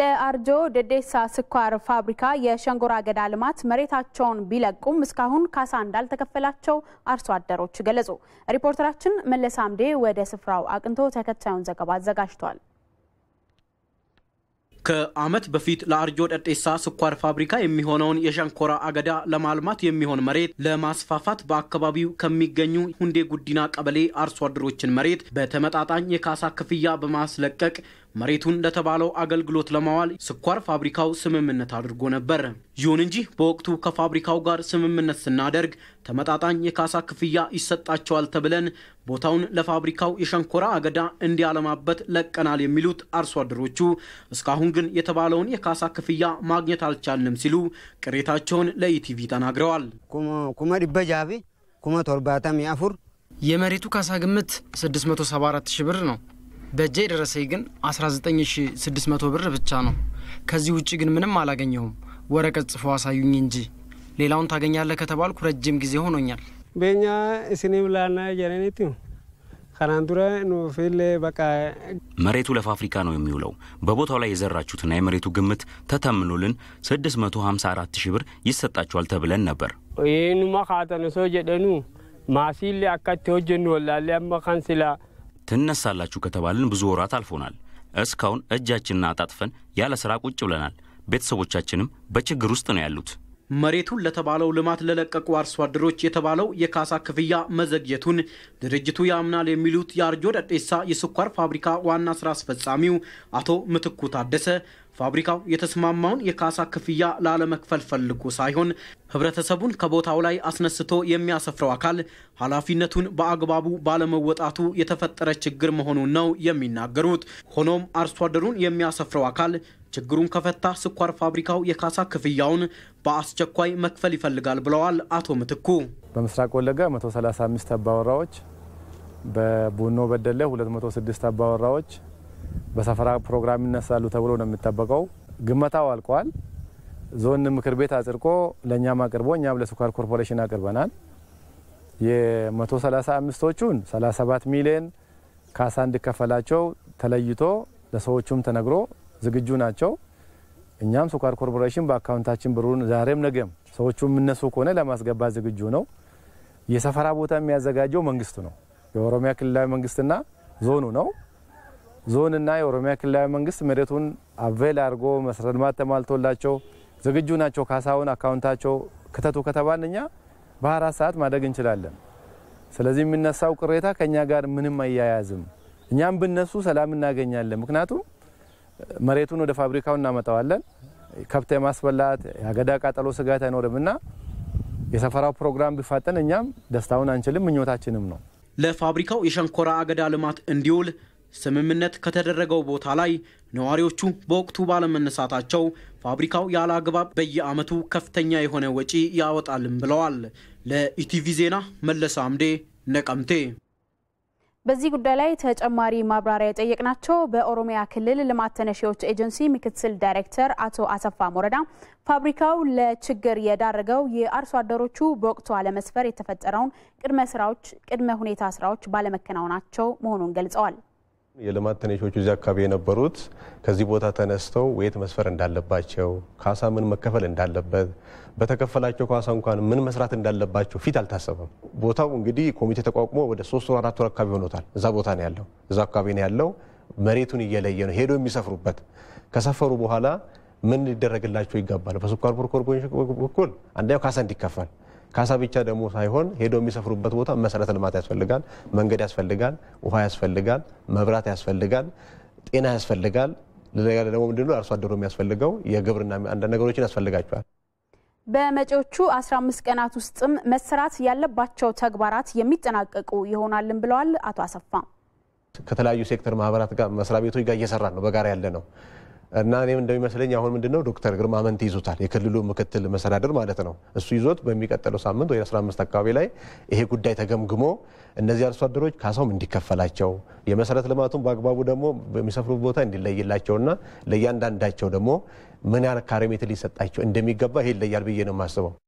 ለአርጆ ደዴሳ ስኳር ፋብሪካ የሸንኮራ አገዳ ልማት መሬታቸውን ቢለቁም እስካሁን ካሳ እንዳልተከፈላቸው አርሶ አደሮች ገለጹ። ሪፖርተራችን መለስ አምዴ ወደ ስፍራው አቅንቶ ተከታዩን ዘገባ አዘጋጅቷል። ከዓመት በፊት ለአርጆ ደዴሳ ስኳር ፋብሪካ የሚሆነውን የሸንኮራ አገዳ ለማልማት የሚሆን መሬት ለማስፋፋት በአካባቢው ከሚገኙ ሁንዴ ጉዲና ቀበሌ አርሶ አደሮችን መሬት በተመጣጣኝ የካሳ ክፍያ በማስለቀቅ መሬቱን ለተባለው አገልግሎት ለማዋል ስኳር ፋብሪካው ስምምነት አድርጎ ነበር። ይሁን እንጂ በወቅቱ ከፋብሪካው ጋር ስምምነት ስናደርግ ተመጣጣኝ የካሳ ክፍያ ይሰጣቸዋል ተብለን ቦታውን ለፋብሪካው የሸንኮራ አገዳ እንዲያለማበት ለቀናል የሚሉት አርሶ አደሮቹ እስካሁን ግን የተባለውን የካሳ ክፍያ ማግኘት አልቻልንም ሲሉ ቅሬታቸውን ለኢቲቪ ተናግረዋል። ኩመ ዲበጃቢ ኩመ አፉር የመሬቱ ካሳ ግምት 674 ብር ነው። በእጄ የደረሰኝ ግን 19600 ብር ብቻ ነው። ከዚህ ውጭ ግን ምንም አላገኘሁም። ወረቀት ጽፎ አሳዩኝ እንጂ ሌላውን ታገኛለህ ከተባልኩ ረጅም ጊዜ ሆኖኛል። ብላና ከናንዱረ በቃ መሬቱ ለፋብሪካ ነው የሚውለው። በቦታው ላይ የዘራችሁትና የመሬቱ ግምት ተተምኖልን 654 ሺህ ብር ይሰጣችኋል ተብለን ነበር። ይህኑማ ካጠንሶ ጀደኑ ማሲል አካቴ ሆጀኑ ወላሌ አመካንስላ ትነሳላችሁ ከተባልን ብዙ ወራት አልፎናል። እስካሁን እጃችንን አጣጥፈን ያለ ሥራ ቁጭ ብለናል። ቤተሰቦቻችንም በችግር ውስጥ ነው ያሉት። መሬቱን ለተባለው ልማት ለለቀቁ አርሶ አደሮች የተባለው የካሳ ክፍያ መዘግየቱን ድርጅቱ ያምናል የሚሉት የአርጆ ደዴሳ የስኳር ፋብሪካ ዋና ስራ አስፈጻሚው አቶ ምትኩ ታደሰ ፋብሪካው የተስማማውን የካሳ ክፍያ ላለመክፈል ፈልጎ ሳይሆን ህብረተሰቡን ከቦታው ላይ አስነስቶ የሚያሰፍረው አካል ኃላፊነቱን በአግባቡ ባለመወጣቱ የተፈጠረ ችግር መሆኑን ነው የሚናገሩት። ሆኖም አርሶ አደሩን የሚያሰፍረው አካል ችግሩን ከፈታ ስኳር ፋብሪካው የካሳ ክፍያውን በአስቸኳይ መክፈል ይፈልጋል ብለዋል አቶ ምትኩ። በምስራቅ ወለጋ 135 አባወራዎች፣ በቡኖ በደለ 206 አባወራዎች በሰፈራ ፕሮግራም ይነሳሉ ተብሎ ነው የሚጠበቀው። ግመታው አልቋል። ዞን ምክር ቤት አጽድቆ ለእኛም አቅርቦ እኛም ለስኳር ኮርፖሬሽን አቅርበናል። የ135ቶቹን 37 ሚሊዮን ካሳ እንዲከፈላቸው ተለይቶ ለሰዎቹም ተነግሮ ዝግጁ ናቸው። እኛም ስኳር ኮርፖሬሽን በአካውንታችን ብሩን ዛሬም ነገም ሰዎቹ የምነሱ ከሆነ ለማስገባት ዝግጁ ነው። የሰፈራ ቦታ የሚያዘጋጀው መንግስት ነው። የኦሮሚያ ክልላዊ መንግስትና ዞኑ ነው። ዞንና የኦሮሚያ ክልላዊ መንግስት መሬቱን አቬል አድርጎ መሰረተ ልማት ተሟልቶላቸው ዝግጁ ናቸው። ካሳውን አካውንታቸው ክተቱ ከተባልን እኛ በአራት ሰዓት ማደግ እንችላለን። ስለዚህ የሚነሳው ቅሬታ ከእኛ ጋር ምንም አያያዝም። እኛም ብነሱ ሰላም እናገኛለን። ምክንያቱም መሬቱን ወደ ፋብሪካው እናመጣዋለን። ከብት የማስበላት የአገዳ ቃጠሎ ስጋት አይኖርም እና የሰፈራው ፕሮግራም ቢፋጠን እኛም ደስታውን አንችልም ምኞታችንም ነው። ለፋብሪካው የሸንኮራ አገዳ ልማት እንዲውል ስምምነት ከተደረገው ቦታ ላይ ነዋሪዎቹ በወቅቱ ባለመነሳታቸው ፋብሪካው ያለ አግባብ በየዓመቱ ከፍተኛ የሆነ ወጪ ያወጣልም ብለዋል። ለኢቲቪ ዜና መለሰ አምዴ ነቀምቴ በዚህ ጉዳይ ላይ ተጨማሪ ማብራሪያ የጠየቅናቸው በኦሮሚያ ክልል ልማት ተነሺዎች ኤጀንሲ ምክትል ዳይሬክተር አቶ አሰፋ ሞረዳ ፋብሪካው ለችግር የዳረገው የአርሶ አደሮቹ በወቅቱ አለመስፈር የተፈጠረውን ቅድመ ሁኔታ ስራዎች ባለመከናወናቸው መሆኑን ገልጸዋል። የልማት ተነሾቹ እዚህ አካባቢ የነበሩት ከዚህ ቦታ ተነስተው ወየት መስፈር እንዳለባቸው ካሳ ምን መከፈል እንዳለበት በተከፈላቸው ካሳ እንኳን ምን መስራት እንዳለባቸው ፊት አልታሰበም። ቦታው እንግዲህ ኮሚቴ ተቋቁሞ ወደ ሶስት ወር አራት ወር አካባቢ ሆኖታል። እዛ ቦታ ነው ያለው፣ እዛ አካባቢ ነው ያለው። መሬቱን እየለየ ነው ሄዶ የሚሰፍሩበት። ከሰፈሩ በኋላ ምን ሊደረግላቸው ይገባል? በስኳር ቦርድ ኮርፖሬሽን በኩል አንደኛው ካሳ እንዲከፈል ካሳ ብቻ ደግሞ ሳይሆን ሄዶ የሚሰፍሩበት ቦታ መሰረተ ልማት ያስፈልጋል፣ መንገድ ያስፈልጋል፣ ውሃ ያስፈልጋል፣ መብራት ያስፈልጋል፣ ጤና ያስፈልጋል። ለነገር ደግሞ ነው አርሶ አደሩ የሚያስፈልገው የግብርና አንዳንድ ነገሮችን ያስፈልጋቸዋል። በመጪዎቹ 15 ቀናት ውስጥም መሰራት ያለባቸው ተግባራት የሚጠናቀቁ ይሆናልን ብለዋል አቶ አሰፋ። ከተለያዩ ሴክተር ማህበራት ጋር መስሪያ ቤቶች ጋር እየሰራን ነው። በጋራ ያለ ነው። እና እኔም እንደሚመስለኝ አሁን ምንድነው ዶክተር ግርማ አመንቴ ይዞታል፣ የክልሉ ምክትል መስተዳድር ማለት ነው። እሱ ይዞት በሚቀጥለው ሳምንት ወይ 15 አካባቢ ላይ ይሄ ጉዳይ ተገምግሞ እነዚህ አርሶ አደሮች ካሳውም እንዲከፈላቸው የመሰረት ልማቱን በአግባቡ ደግሞ በሚሰፍሩት ቦታ እንዲለይላቸውና ለእያንዳንዳቸው ደግሞ ምን ያህል ካሬ ሜትር ሊሰጣቸው እንደሚገባ ይሄ ይለያል ብዬ ነው የማስበው።